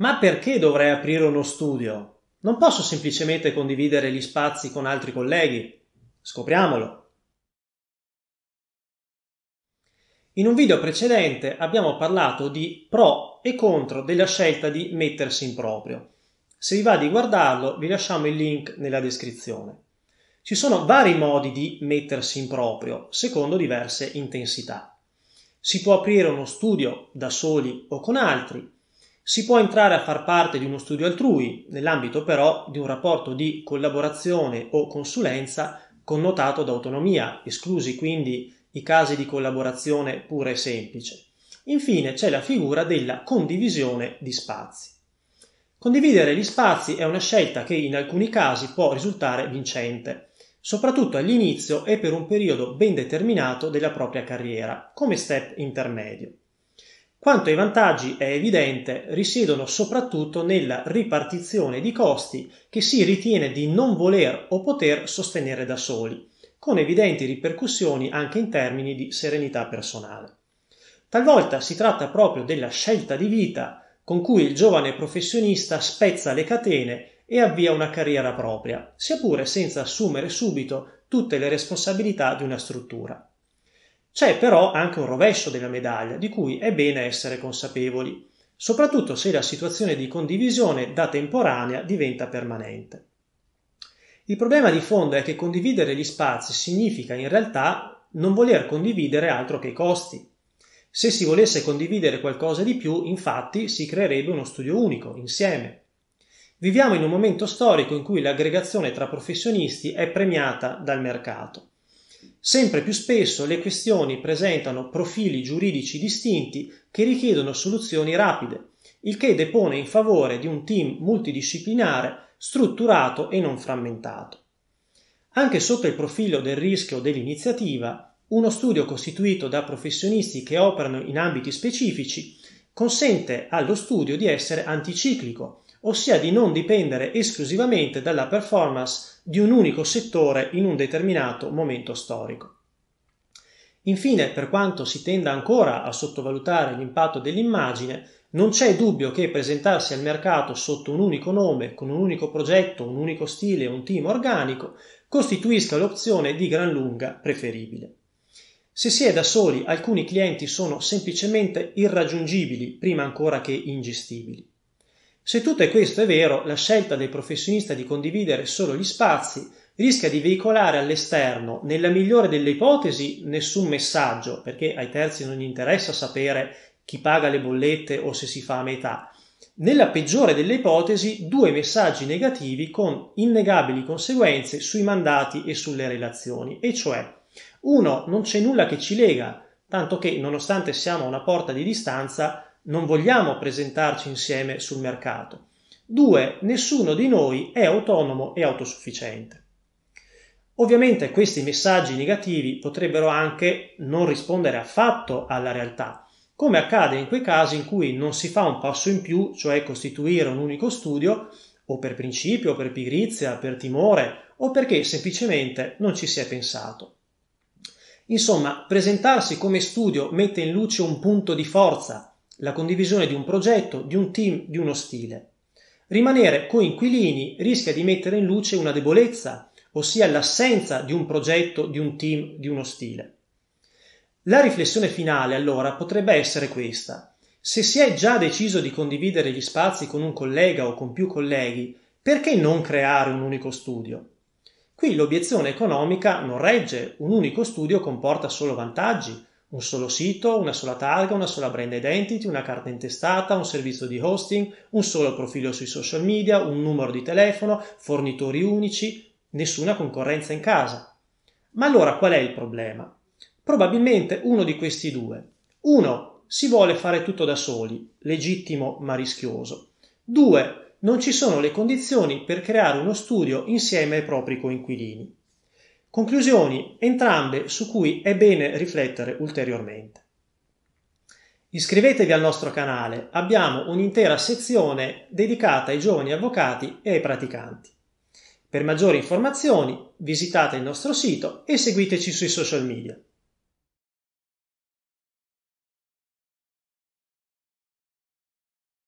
Ma perché dovrei aprire uno studio? Non posso semplicemente condividere gli spazi con altri colleghi. Scopriamolo. In un video precedente abbiamo parlato di pro e contro della scelta di mettersi in proprio. Se vi va di guardarlo, vi lasciamo il link nella descrizione. Ci sono vari modi di mettersi in proprio, secondo diverse intensità. Si può aprire uno studio da soli o con altri, si può entrare a far parte di uno studio altrui, nell'ambito però di un rapporto di collaborazione o consulenza connotato da autonomia, esclusi quindi i casi di collaborazione pura e semplice. Infine c'è la figura della condivisione di spazi. Condividere gli spazi è una scelta che in alcuni casi può risultare vincente, soprattutto all'inizio e per un periodo ben determinato della propria carriera, come step intermedio. Quanto ai vantaggi è evidente, risiedono soprattutto nella ripartizione di costi che si ritiene di non voler o poter sostenere da soli, con evidenti ripercussioni anche in termini di serenità personale. Talvolta si tratta proprio della scelta di vita con cui il giovane professionista spezza le catene e avvia una carriera propria, sia pure senza assumere subito tutte le responsabilità di una struttura. C'è però anche un rovescio della medaglia, di cui è bene essere consapevoli, soprattutto se la situazione di condivisione da temporanea diventa permanente. Il problema di fondo è che condividere gli spazi significa in realtà non voler condividere altro che i costi. Se si volesse condividere qualcosa di più, infatti, si creerebbe uno studio unico, insieme. Viviamo in un momento storico in cui l'aggregazione tra professionisti è premiata dal mercato sempre più spesso le questioni presentano profili giuridici distinti che richiedono soluzioni rapide, il che depone in favore di un team multidisciplinare strutturato e non frammentato. Anche sotto il profilo del rischio dell'iniziativa, uno studio costituito da professionisti che operano in ambiti specifici consente allo studio di essere anticiclico, ossia di non dipendere esclusivamente dalla performance di un unico settore in un determinato momento storico. Infine, per quanto si tenda ancora a sottovalutare l'impatto dell'immagine, non c'è dubbio che presentarsi al mercato sotto un unico nome, con un unico progetto, un unico stile e un team organico, costituisca l'opzione di gran lunga preferibile. Se si è da soli, alcuni clienti sono semplicemente irraggiungibili, prima ancora che ingestibili. Se tutto questo è vero, la scelta del professionista di condividere solo gli spazi rischia di veicolare all'esterno, nella migliore delle ipotesi, nessun messaggio, perché ai terzi non gli interessa sapere chi paga le bollette o se si fa a metà. Nella peggiore delle ipotesi, due messaggi negativi con innegabili conseguenze sui mandati e sulle relazioni, e cioè uno, non c'è nulla che ci lega, tanto che nonostante siamo a una porta di distanza, non vogliamo presentarci insieme sul mercato. Due, nessuno di noi è autonomo e autosufficiente. Ovviamente questi messaggi negativi potrebbero anche non rispondere affatto alla realtà, come accade in quei casi in cui non si fa un passo in più, cioè costituire un unico studio, o per principio, per pigrizia, per timore, o perché semplicemente non ci si è pensato. Insomma, presentarsi come studio mette in luce un punto di forza, la condivisione di un progetto, di un team, di uno stile. Rimanere coinquilini rischia di mettere in luce una debolezza, ossia l'assenza di un progetto, di un team, di uno stile. La riflessione finale allora potrebbe essere questa. Se si è già deciso di condividere gli spazi con un collega o con più colleghi, perché non creare un unico studio? Qui l'obiezione economica non regge, un unico studio comporta solo vantaggi, un solo sito, una sola targa, una sola brand identity, una carta intestata, un servizio di hosting, un solo profilo sui social media, un numero di telefono, fornitori unici, nessuna concorrenza in casa. Ma allora qual è il problema? Probabilmente uno di questi due. Uno, si vuole fare tutto da soli, legittimo ma rischioso. Due, non ci sono le condizioni per creare uno studio insieme ai propri coinquilini. Conclusioni entrambe su cui è bene riflettere ulteriormente. Iscrivetevi al nostro canale, abbiamo un'intera sezione dedicata ai giovani avvocati e ai praticanti. Per maggiori informazioni visitate il nostro sito e seguiteci sui social media.